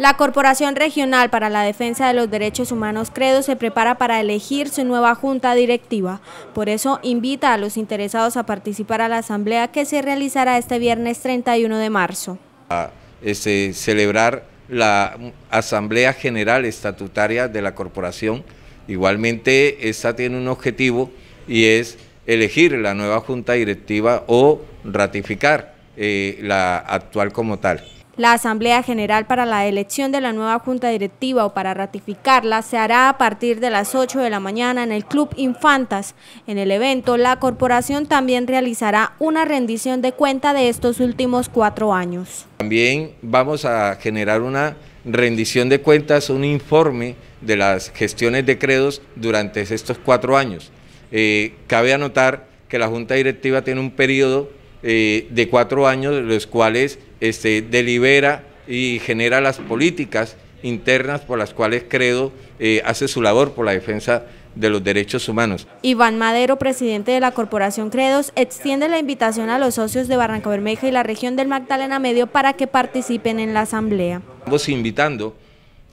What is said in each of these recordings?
La Corporación Regional para la Defensa de los Derechos Humanos Credo se prepara para elegir su nueva junta directiva. Por eso invita a los interesados a participar a la asamblea que se realizará este viernes 31 de marzo. A, este, celebrar la Asamblea General Estatutaria de la Corporación. Igualmente, esta tiene un objetivo y es elegir la nueva junta directiva o ratificar eh, la actual como tal. La Asamblea General para la elección de la nueva Junta Directiva o para ratificarla se hará a partir de las 8 de la mañana en el Club Infantas. En el evento, la corporación también realizará una rendición de cuenta de estos últimos cuatro años. También vamos a generar una rendición de cuentas, un informe de las gestiones de credos durante estos cuatro años. Eh, cabe anotar que la Junta Directiva tiene un periodo eh, de cuatro años, los cuales este, delibera y genera las políticas internas por las cuales Credo eh, hace su labor por la defensa de los derechos humanos. Iván Madero, presidente de la Corporación Credos, extiende la invitación a los socios de Barranca Bermeja y la región del Magdalena Medio para que participen en la asamblea. Estamos invitando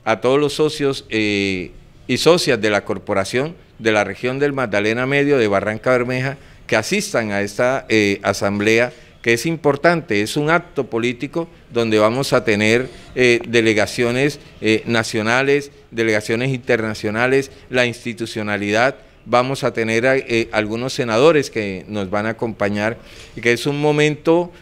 a todos los socios eh, y socias de la Corporación de la región del Magdalena Medio de Barranca Bermeja que asistan a esta eh, asamblea que es importante, es un acto político donde vamos a tener eh, delegaciones eh, nacionales, delegaciones internacionales, la institucionalidad, vamos a tener algunos senadores que nos van a acompañar y que es un momento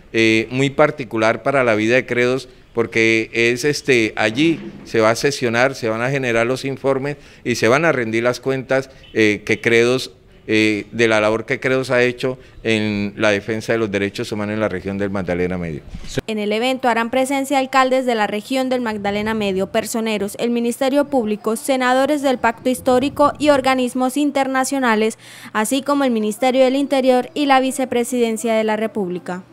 muy particular para la vida de Credos porque es este allí se va a sesionar, se van a generar los informes y se van a rendir las cuentas que Credos eh, de la labor que Credos ha hecho en la defensa de los derechos humanos en la región del Magdalena Medio. En el evento harán presencia alcaldes de la región del Magdalena Medio, personeros, el Ministerio Público, senadores del Pacto Histórico y organismos internacionales, así como el Ministerio del Interior y la Vicepresidencia de la República.